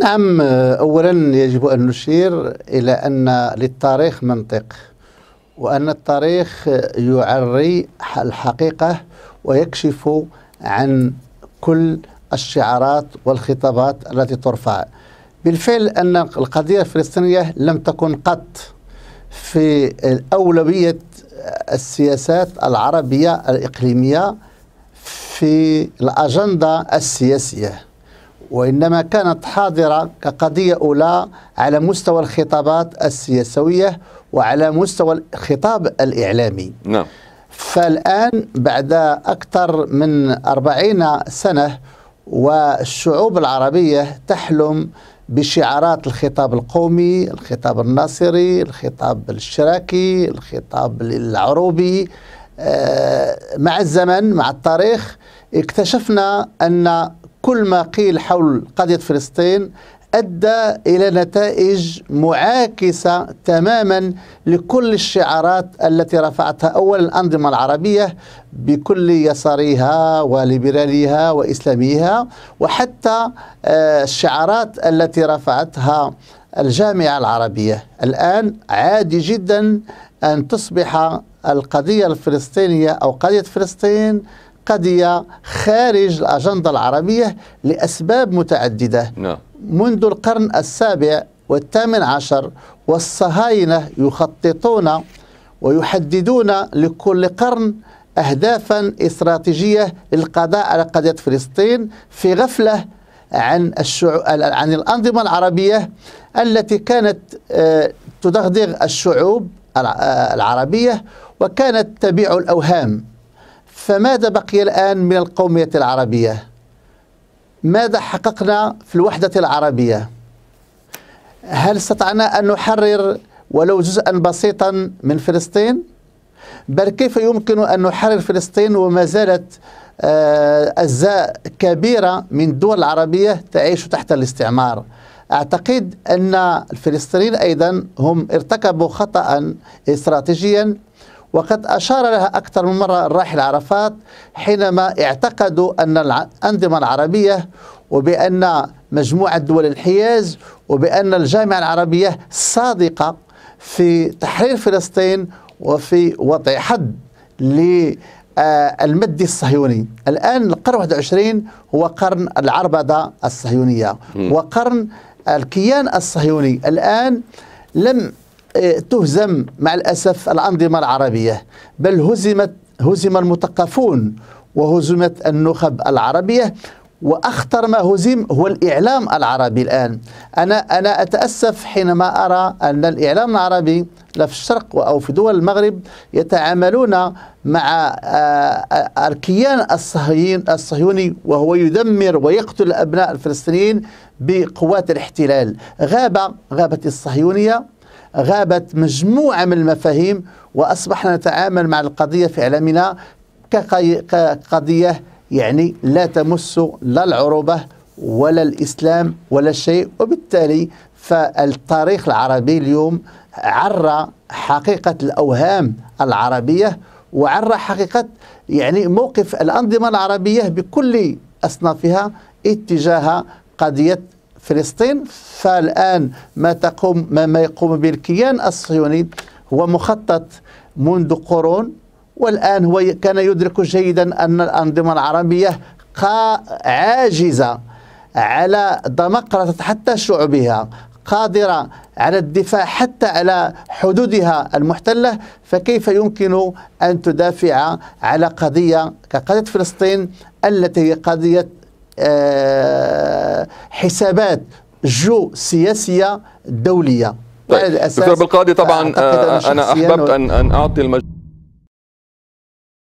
نعم أولا يجب أن نشير إلى أن للتاريخ منطق وأن التاريخ يعري الحقيقة ويكشف عن كل الشعارات والخطابات التي ترفع بالفعل أن القضية الفلسطينية لم تكن قط في أولوية السياسات العربية الإقليمية في الأجندة السياسية وإنما كانت حاضرة كقضية أولى على مستوى الخطابات السياسوية وعلى مستوى الخطاب الإعلامي نعم. فالآن بعد أكثر من أربعين سنة والشعوب العربية تحلم بشعارات الخطاب القومي الخطاب الناصري الخطاب الاشتراكي الخطاب العروبي آه، مع الزمن مع التاريخ اكتشفنا أن كل ما قيل حول قضية فلسطين أدى إلى نتائج معاكسة تماما لكل الشعارات التي رفعتها أولا الأنظمة العربية بكل يساريها وليبراليها وإسلاميها وحتى آه، الشعارات التي رفعتها الجامعة العربية الآن عادي جدا أن تصبح القضية الفلسطينية أو قضية فلسطين قضية خارج الأجندة العربية لأسباب متعددة نعم. منذ القرن السابع والثامن عشر والصهاينة يخططون ويحددون لكل قرن أهدافا استراتيجية للقضاء على قضية فلسطين في غفلة عن عن الأنظمة العربية التي كانت آه، تدغدغ الشعوب آه، العربية وكانت تبيع الأوهام فماذا بقي الآن من القومية العربية ماذا حققنا في الوحدة العربية هل استطعنا أن نحرر ولو جزءا بسيطا من فلسطين بل كيف يمكن أن نحرر فلسطين وما زالت آه، أجزاء كبيرة من الدول العربية تعيش تحت الاستعمار أعتقد أن الفلسطينيين أيضا هم ارتكبوا خطأ استراتيجيا وقد أشار لها أكثر من مرة الراحل عرفات حينما اعتقدوا أن الأنظمة العربية وبأن مجموعة دول الحياز وبأن الجامعة العربية صادقة في تحرير فلسطين وفي وضع حد للمد آه، الصهيوني الآن القرن 21 هو قرن العربدة الصهيونية وقرن الكيان الصهيوني الآن لم إيه، تهزم مع الأسف الأنظمة العربية بل هزمت هزم المثقفون وهزمت النخب العربية واخطر ما هزم هو الاعلام العربي الان انا انا اتاسف حينما ارى ان الاعلام العربي لا في الشرق او في دول المغرب يتعاملون مع آه، الكيان الصهيوني وهو يدمر ويقتل أبناء الفلسطينيين بقوات الاحتلال غاب غابت الصهيونيه غابت مجموعة من المفاهيم وأصبحنا نتعامل مع القضية في إعلامنا كقضية يعني لا تمس لا العروبة ولا الإسلام ولا شيء وبالتالي فالتاريخ العربي اليوم عرى حقيقة الأوهام العربية وعرى حقيقة يعني موقف الأنظمة العربية بكل أصنافها اتجاه قضية فلسطين فالآن ما تقوم ما, ما يقوم به الكيان الصهيوني هو مخطط منذ قرون والآن هو كان يدرك جيدا أن الأنظمة العربية عاجزة على دمقرة حتى شعوبها قادرة على الدفاع حتى على حدودها المحتلة فكيف يمكن أن تدافع على قضية كقضية فلسطين التي هي قضية آه، حسابات جو سياسية دولية طيب. دكتور بالقاضي طبعا آه، أنا, أحببت أن, أن أعطي المجال